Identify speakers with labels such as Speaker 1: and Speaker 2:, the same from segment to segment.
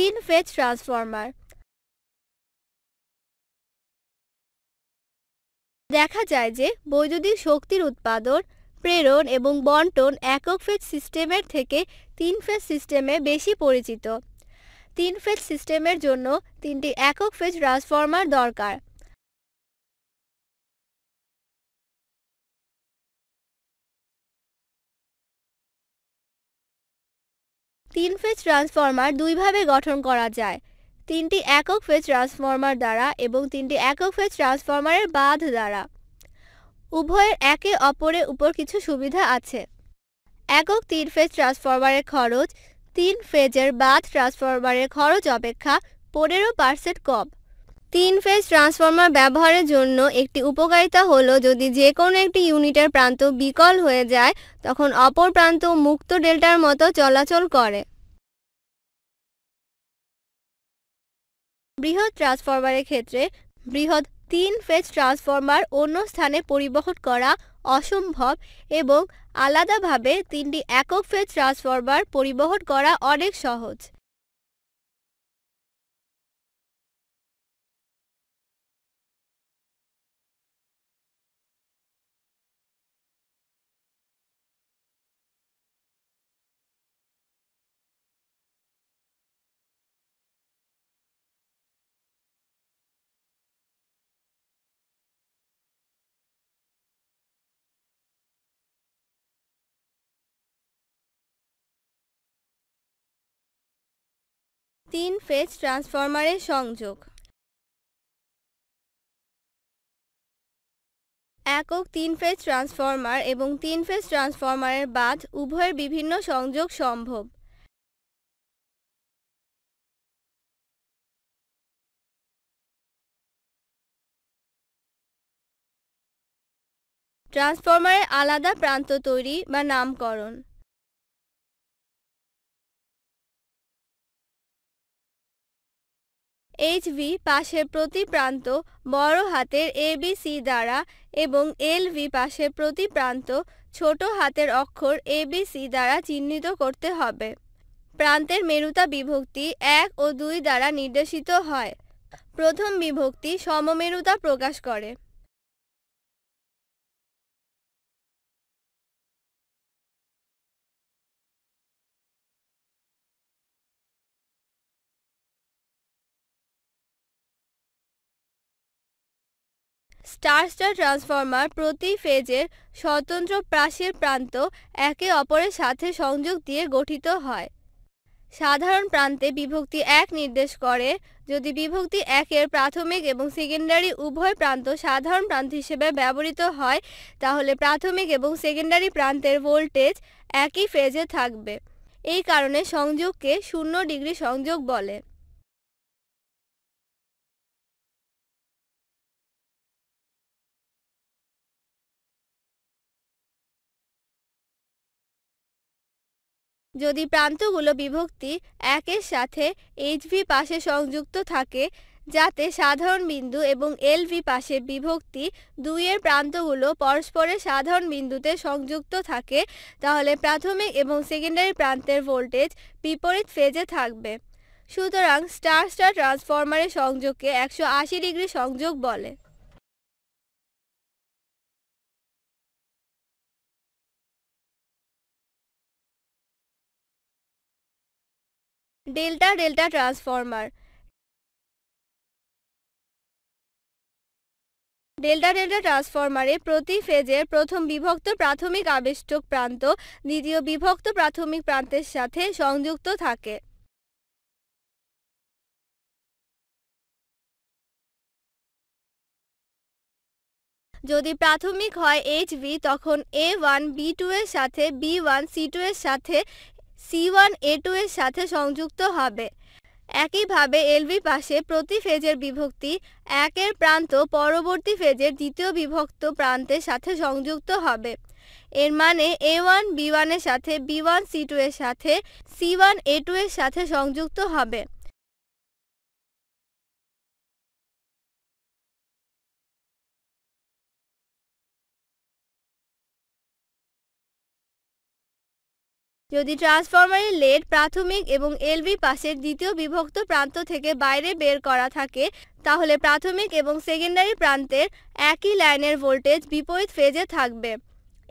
Speaker 1: তিন phase transformer দেখা যায় যে বৈদ্যুতিক শক্তির উৎপাদন প্রেরণ এবং
Speaker 2: বন্টন একক ফেজ সিস্টেমের থেকে তিন ফেজ সিস্টেমে বেশি পরিচিত
Speaker 1: তিন ফেজ সিস্টেমের জন্য তিনটি একক ফেজ ট্রান্সফরমার দরকার তিন ফেজ ট্রান্সফরমার দুইভাবে
Speaker 2: গঠন করা যায় তিনটি একক ফেজ ট্রান্সফরমার দ্বারা এবং তিনটি একক ফেজ ট্রান্সফরমারের বাঁধ দ্বারা উভয়ের একে অপরের উপর কিছু সুবিধা আছে একক তিন ফেজ ট্রান্সফরমারের খরচ তিন ফেজের বাঁধ ট্রান্সফরমারের খরচ অপেক্ষা পনেরো পার্সেন্ট কম তিন ফেজ ট্রান্সফরমার ব্যবহারের জন্য একটি উপকারিতা হল যদি যে কোনো একটি ইউনিটের প্রান্ত বিকল হয়ে যায় তখন অপর প্রান্ত মুক্ত ডেল্টার মতো চলাচল করে বৃহৎ ট্রান্সফরমারের ক্ষেত্রে বৃহৎ তিন ফেজ ট্রান্সফরমার অন্য স্থানে পরিবহন করা অসম্ভব এবং
Speaker 1: আলাদাভাবে তিনটি একক ফেজ ট্রান্সফরমার পরিবহন করা অনেক সহজ তিন ফেজ ট্রান্সফরমারের সংযোগ একক তিন ফেজ ট্রান্সফরমার এবং তিন ফেজ ট্রান্সফরমারের বাদ উভয়ের বিভিন্ন সংযোগ সম্ভব ট্রান্সফরমারের আলাদা প্রান্ত তৈরি বা নামকরণ এইচভি পাশের প্রতি প্রান্ত বড় হাতের
Speaker 2: এবিসি দ্বারা এবং এলভি পাশের প্রতি প্রান্ত ছোট হাতের অক্ষর এবিসি দ্বারা চিহ্নিত করতে হবে প্রান্তের মেরুতা বিভক্তি
Speaker 1: এক ও দুই দ্বারা নির্দেশিত হয় প্রথম বিভক্তি সমমেরুতা প্রকাশ করে স্টার স্টার ট্রান্সফর্মার প্রতি ফেজের স্বতন্ত্র প্রাশের প্রান্ত
Speaker 2: একে অপরের সাথে সংযোগ দিয়ে গঠিত হয় সাধারণ প্রান্তে বিভক্তি এক নির্দেশ করে যদি বিভক্তি একের প্রাথমিক এবং সেকেন্ডারি উভয় প্রান্ত সাধারণ প্রান্ত হিসেবে ব্যবহৃত হয় তাহলে প্রাথমিক এবং সেকেন্ডারি প্রান্তের
Speaker 1: ভোল্টেজ একই ফেজে থাকবে এই কারণে সংযোগকে শূন্য ডিগ্রি সংযোগ বলে যদি প্রান্তগুলো বিভক্তি একের সাথে
Speaker 2: এইচভি পাশে সংযুক্ত থাকে যাতে সাধারণ বিন্দু এবং এলভি পাশে বিভক্তি দুইয়ের প্রান্তগুলো পরস্পরের সাধারণ বিন্দুতে সংযুক্ত থাকে তাহলে প্রাথমিক এবং সেকেন্ডারি প্রান্তের ভোল্টেজ বিপরীত ফেজে থাকবে
Speaker 1: সুতরাং স্টার স্টার ট্রান্সফরমারের সংযোগকে একশো ডিগ্রি সংযোগ বলে delta delta transformer delta delta ট্রান্সফরমারে প্রতি ফেজের প্রথম বিভক্ত প্রাথমিক আবেষ্টক প্রান্ত দ্বিতীয় বিভক্ত প্রাথমিক প্রান্তের সাথে সংযুক্ত থাকে যদি প্রাথমিক হয় এইচ তখন এ ওয়ান বি টু এর সাথে
Speaker 2: বি ওয়ান সি টু এর সাথে সি ওয়ান এ টু এর সাথে সংযুক্ত হবে একইভাবে এলবি পাশে প্রতি ফেজের বিভক্তি একের প্রান্ত পরবর্তী ফেজের দ্বিতীয় বিভক্ত প্রান্তের সাথে সংযুক্ত হবে এর মানে এ ওয়ান
Speaker 1: বি ওয়ানের সাথে বি ওয়ান সি টু এর সাথে সি ওয়ান এ টু এর সাথে সংযুক্ত হবে যদি ট্রান্সফরমারের লেড প্রাথমিক এবং এলবি পাশের দ্বিতীয়
Speaker 2: বিভক্ত প্রান্ত থেকে বাইরে বের করা থাকে তাহলে প্রাথমিক এবং সেকেন্ডারি প্রান্তের একই লাইনের ভোল্টেজ বিপরীত ফেজে থাকবে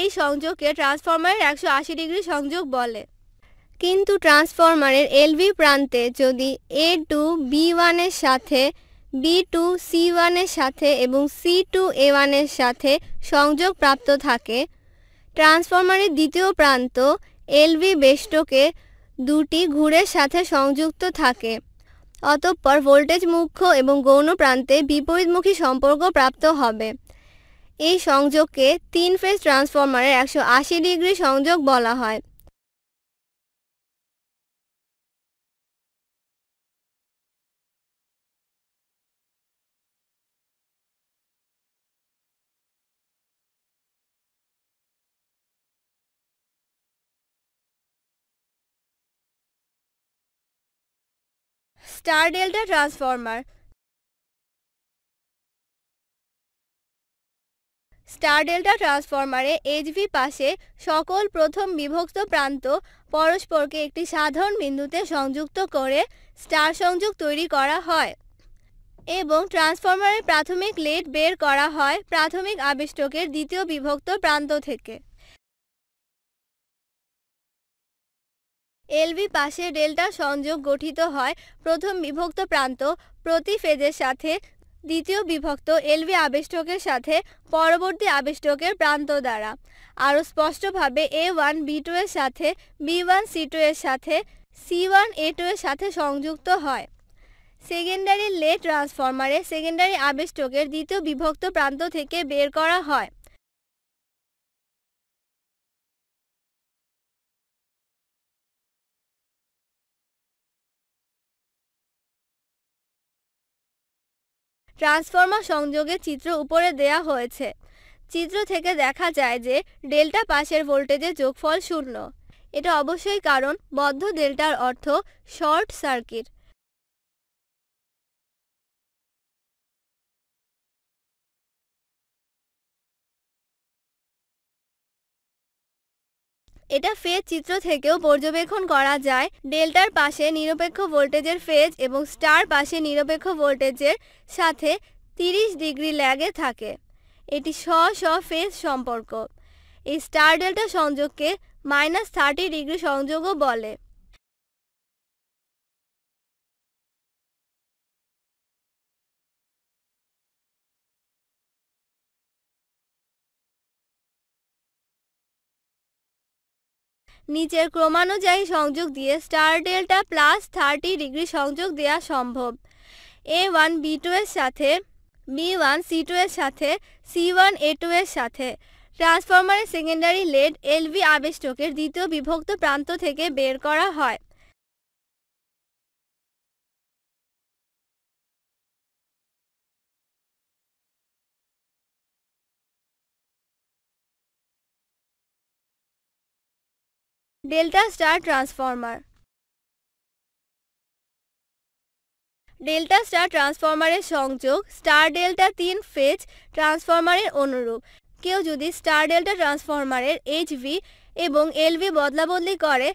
Speaker 2: এই সংযোগকে ট্রান্সফরমারের একশো আশি ডিগ্রি সংযোগ বলে কিন্তু ট্রান্সফরমারের এলভি প্রান্তে যদি এ টু বি ওয়ানের সাথে বি টু সি ওয়ানের সাথে এবং সি টু এ ওয়ানের সাথে সংযোগ প্রাপ্ত থাকে ট্রান্সফরমারের দ্বিতীয় প্রান্ত এলভি বেষ্টকে দুটি ঘুরের সাথে সংযুক্ত থাকে অতঃপর ভোল্টেজ মুখ্য এবং গৌণ প্রান্তে বিপরীতমুখী সম্পর্ক প্রাপ্ত
Speaker 1: হবে এই সংযোগকে তিন ফেজ ট্রান্সফরমারের একশো আশি ডিগ্রি সংযোগ বলা হয় star delta transformer star delta ট্রান্সফর্মারে এইচভি পাশে সকল
Speaker 2: প্রথম বিভক্ত প্রান্ত পরস্পরকে একটি সাধারণ বিন্দুতে সংযুক্ত করে স্টার সংযোগ তৈরি করা হয় এবং ট্রান্সফর্মারের প্রাথমিক লেট বের করা হয় প্রাথমিক আবিষ্টকের দ্বিতীয় বিভক্ত প্রান্ত থেকে এলবি পাশে ডেল্টা সংযোগ গঠিত হয় প্রথম বিভক্ত প্রান্ত প্রতি ফেজের সাথে দ্বিতীয় বিভক্ত এলবি আবেষ্টকের সাথে পরবর্তী আবেষ্টকের প্রান্ত দ্বারা আরও স্পষ্টভাবে এ ওয়ান বি টু এর সাথে বি ওয়ান সি টু এর সাথে সি ওয়ান এ টু এর সাথে সংযুক্ত হয় সেকেন্ডারি লে ট্রান্সফরমারে সেকেন্ডারি আবেষ্টকের দ্বিতীয় বিভক্ত
Speaker 1: প্রান্ত থেকে বের করা হয় ট্রান্সফর্মার সংযোগের চিত্র
Speaker 2: উপরে দেয়া হয়েছে চিত্র থেকে দেখা যায় যে ডেল্টা পাশের ভোল্টেজের যোগফল
Speaker 1: শূন্য এটা অবশ্যই কারণ বদ্ধ ডেল্টার অর্থ শর্ট সার্কিট এটা ফেজ চিত্র থেকেও পর্যবেক্ষণ করা যায় ডেল্টার পাশে নিরপেক্ষ ভোল্টেজের
Speaker 2: ফেজ এবং স্টার পাশে নিরপেক্ষ ভোল্টেজের সাথে 30 ডিগ্রি ল্যাগে থাকে এটি স্ব স্ব ফেজ সম্পর্ক এই স্টার ডেল্টা সংযোগকে
Speaker 1: মাইনাস থার্টি ডিগ্রি সংযোগও বলে নিচের ক্রমানুযায়ী সংযোগ দিয়ে star delta plus thirty degree
Speaker 2: সংযোগ দেওয়া সম্ভব এ ওয়ান বি টু এর সাথে বি ওয়ান সি টু এর সাথে সি ওয়ান এ টু এর সাথে ট্রান্সফরমারের সেকেন্ডারি লেড এলভি আবেষ্টকের
Speaker 1: দ্বিতীয় বিভক্ত প্রান্ত থেকে বের করা হয় delta star transformer delta star ট্রান্সফর্মারের সংযোগ স্টার ডেল্টা তিন ফেজ
Speaker 2: ট্রান্সফর্মারের অনুরূপ কেউ যদি স্টার ডেল্টা ট্রান্সফর্মারের এইচভি এবং এলভি বদলাবদলি করে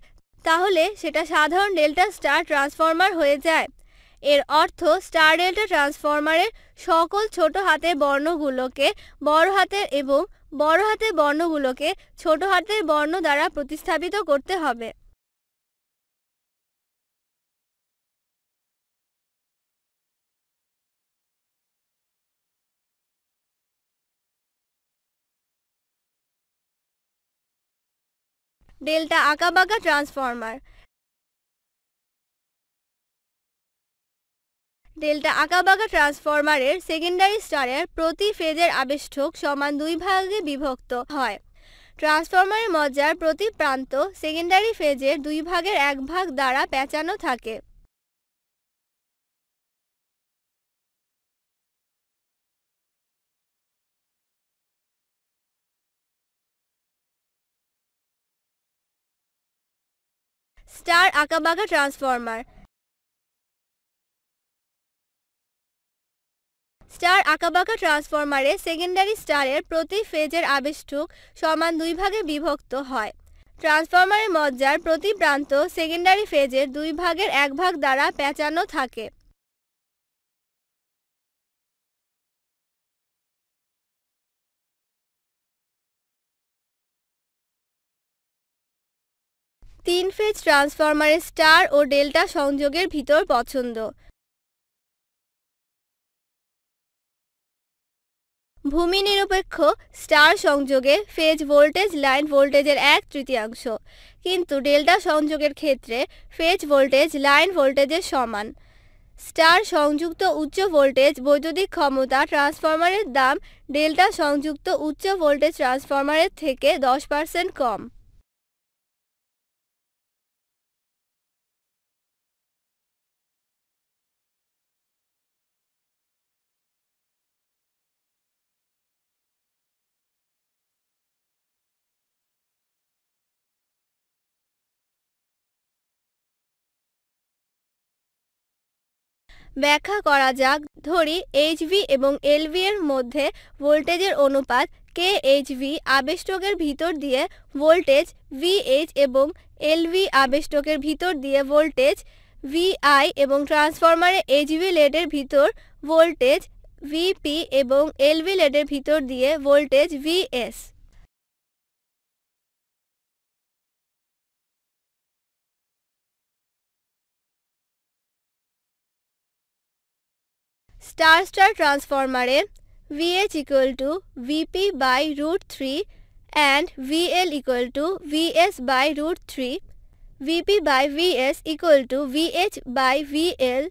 Speaker 2: তাহলে সেটা সাধারণ ডেল্টা স্টার ট্রান্সফর্মার হয়ে যায় এর অর্থ স্টার ডেল্টা ট্রান্সফর্মারের সকল ছোট হাতের বর্ণগুলোকে বড় হাতের এবং বড় হাতের বর্ণগুলোকে ছোট হাতের বর্ণ দ্বারা
Speaker 1: প্রতিস্থাপিত করতে হবে ডেল্টা আঁকাবাঁকা ট্রান্সফর্মার ডেল্টা আঁকাবাঁকা ট্রান্সফরমারের সেকেন্ডারি স্টারের প্রতি
Speaker 2: ফেজের আবিষ্ঠক সমান দুই ভাগে বিভক্ত হয় ট্রান্সফরমারের মজার প্রতি
Speaker 1: প্রান্ত সেকেন্ডারি ফেজের দুই ভাগের এক ভাগ দ্বারা পেঁচানো থাকে স্টার আঁকাবাঁকা ট্রান্সফরমার স্টার আঁকাবাঁকা ট্রান্সফরমারে
Speaker 2: সেকেন্ডারি স্টারের প্রতি ফেজের আবেষ্টুক সমান দুই ভাগে বিভক্ত হয়
Speaker 1: ট্রান্সফরমারের মজ্জার প্রতি প্রান্ত সেকেন্ডারি ফেজের দুই ভাগের এক ভাগ দ্বারা পেঁচানো থাকে তিন ফেজ ট্রান্সফরমারের স্টার ও ডেল্টা সংযোগের ভিতর পছন্দ ভূমি নিরপেক্ষ স্টার সংযোগে ফেজ ভোল্টেজ লাইন ভোল্টেজের এক তৃতীয়াংশ
Speaker 2: কিন্তু ডেল্টা সংযোগের ক্ষেত্রে ফেজ ভোল্টেজ লাইন ভোল্টেজের সমান স্টার সংযুক্ত উচ্চ ভোল্টেজ বৈদ্যুতিক ক্ষমতা ট্রান্সফরমারের দাম
Speaker 1: ডেল্টা সংযুক্ত উচ্চ ভোল্টেজ ট্রান্সফরমারের থেকে দশ পার্সেন্ট কম ব্যাখ্যা করা যাক ধরি এইচভি এবং এলভি এর মধ্যে
Speaker 2: ভোল্টেজের অনুপাত কে এইচভি আবেষ্টকের ভিতর দিয়ে ভোল্টেজ ভিএইচ এবং এলভি আবেষ্টকের ভিতর দিয়ে ভোল্টেজ ভিআই এবং ট্রান্সফরমারে এইচভি লেডের ভিতর ভোল্টেজ ভিপি এবং এলভি
Speaker 1: লেডের ভিতর দিয়ে voltage VS star star transformer VH
Speaker 2: equal to VP by root 3 and VL equal to VS by root 3, VP by VS equal to VH by VL,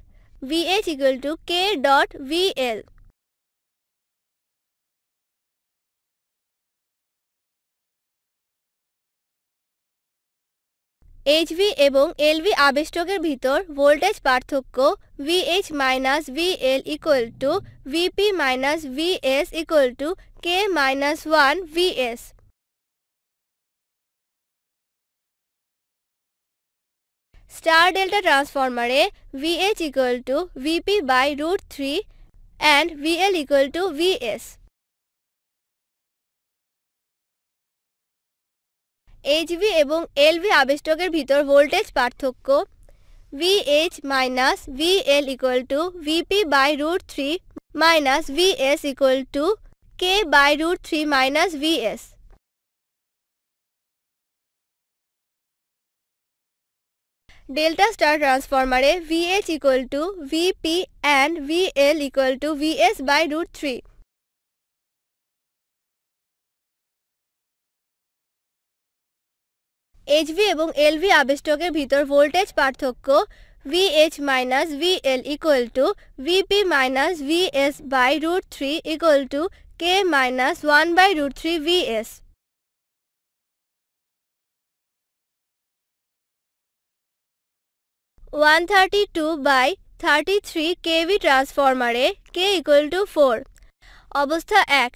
Speaker 1: VH equal to K dot VL. H V L V आविष्टक voltage पार्थक्य
Speaker 2: VH minus L equal to VP minus S equal
Speaker 1: to K minus one S star delta ट्रांसफर्मारे H equal to VP but three and VL equal to S HV এবং LV আবেষ্টকের ভিতর voltage পার্থক্য VH minus
Speaker 2: VL equal to VP by root three minus VS equal to
Speaker 1: K by root three minus VS delta star ট্রান্সফর্মারে VH equal to VP and VL equal to VS by root three H V এবং L V আবেষ্টকের ভিতর voltage পার্থক্য VH minus
Speaker 2: V L equal to VP minus V S by root three equal to
Speaker 1: K minus one by root three V S one thirty two by thirty three K V ট্রান্সফরমারে K equal to four অবস্থা
Speaker 2: এক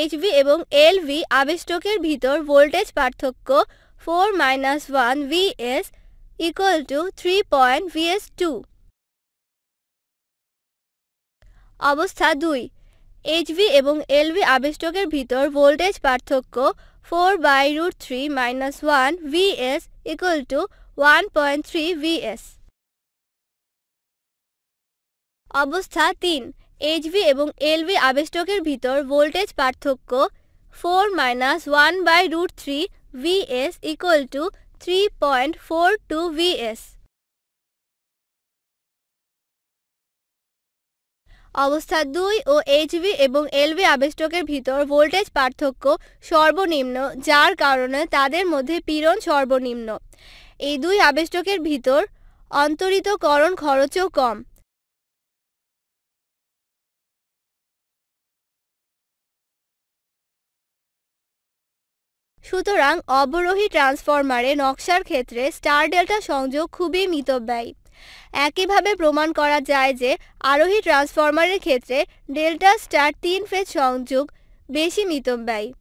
Speaker 2: এইচভি এবং L V আবেষ্টকের ভিতর voltage পার্থক্য 4 minus 1 Vs equal to 3. Vs2 অবস্থা 2 এইচভি এবং LV আবেষ্টকের ভিতর ভোল্টেজ পার্থক্য 4 by root three minus one VS equal to one point three VS অবস্থা তিন এইচভি এবং এলভি আবেষ্টকের ভিতর ভোল্টেজ পার্থক্য four minus one by root three Vs equal
Speaker 1: to 3.42 Vs অবস্থা দুই ও এইচভি এবং এলভি
Speaker 2: আবেষ্টকের ভিতর ভোল্টেজ পার্থক্য সর্বনিম্ন যার কারণে তাদের মধ্যে পীড়ন
Speaker 1: সর্বনিম্ন এই দুই আবেষ্টকের ভিতর অন্তরিতকরণ খরচও কম সুতরাং অবরোহী ট্রান্সফরমারে
Speaker 2: নকশার ক্ষেত্রে স্টার ডেল্টা সংযোগ খুবই মিতব্যয়ী একইভাবে প্রমাণ করা যায় যে আরোহী ট্রান্সফরমারের ক্ষেত্রে ডেল্টা স্টার তিন ফেজ সংযোগ
Speaker 1: বেশি মিতব্যয়ী